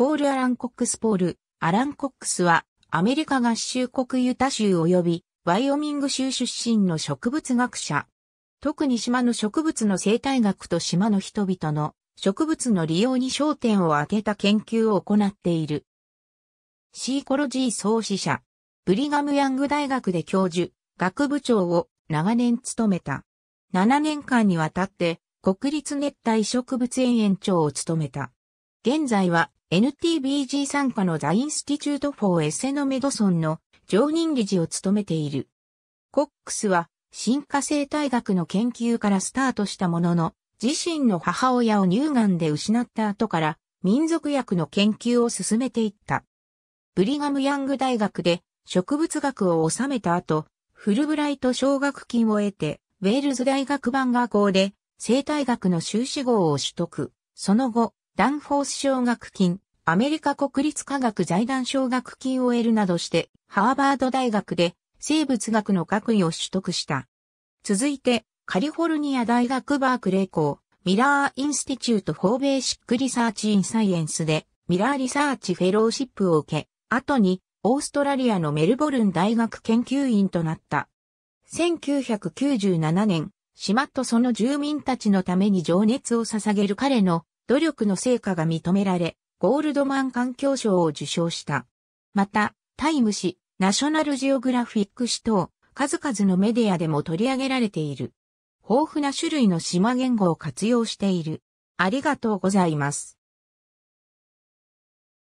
ポール・アラン・コックス・ポール、アラン・コックスは、アメリカ合衆国ユタ州及び、ワイオミング州出身の植物学者。特に島の植物の生態学と島の人々の植物の利用に焦点を当てた研究を行っている。シーコロジー創始者、ブリガム・ヤング大学で教授、学部長を長年務めた。7年間にわたって国立熱帯植物園園長を務めた。現在は NTBG 参加のザインスティチュート・フォー・エセノ・メドソンの常任理事を務めている。コックスは進化生態学の研究からスタートしたものの、自身の母親を乳がんで失った後から民族薬の研究を進めていった。ブリガム・ヤング大学で植物学を収めた後、フルブライト奨学金を得て、ウェールズ大学版学校で生態学の修士号を取得。その後、ダンフォース奨学金、アメリカ国立科学財団奨学金を得るなどして、ハーバード大学で生物学の学位を取得した。続いて、カリフォルニア大学バークレー校、ミラーインスティチュート・フォーベーシック・リサーチ・イン・サイエンスで、ミラーリサーチ・フェローシップを受け、後に、オーストラリアのメルボルン大学研究員となった。1997年、島とその住民たちのために情熱を捧げる彼の努力の成果が認められ、ゴールドマン環境賞を受賞した。また、タイム誌、ナショナルジオグラフィック誌等、数々のメディアでも取り上げられている。豊富な種類の島言語を活用している。ありがとうございます。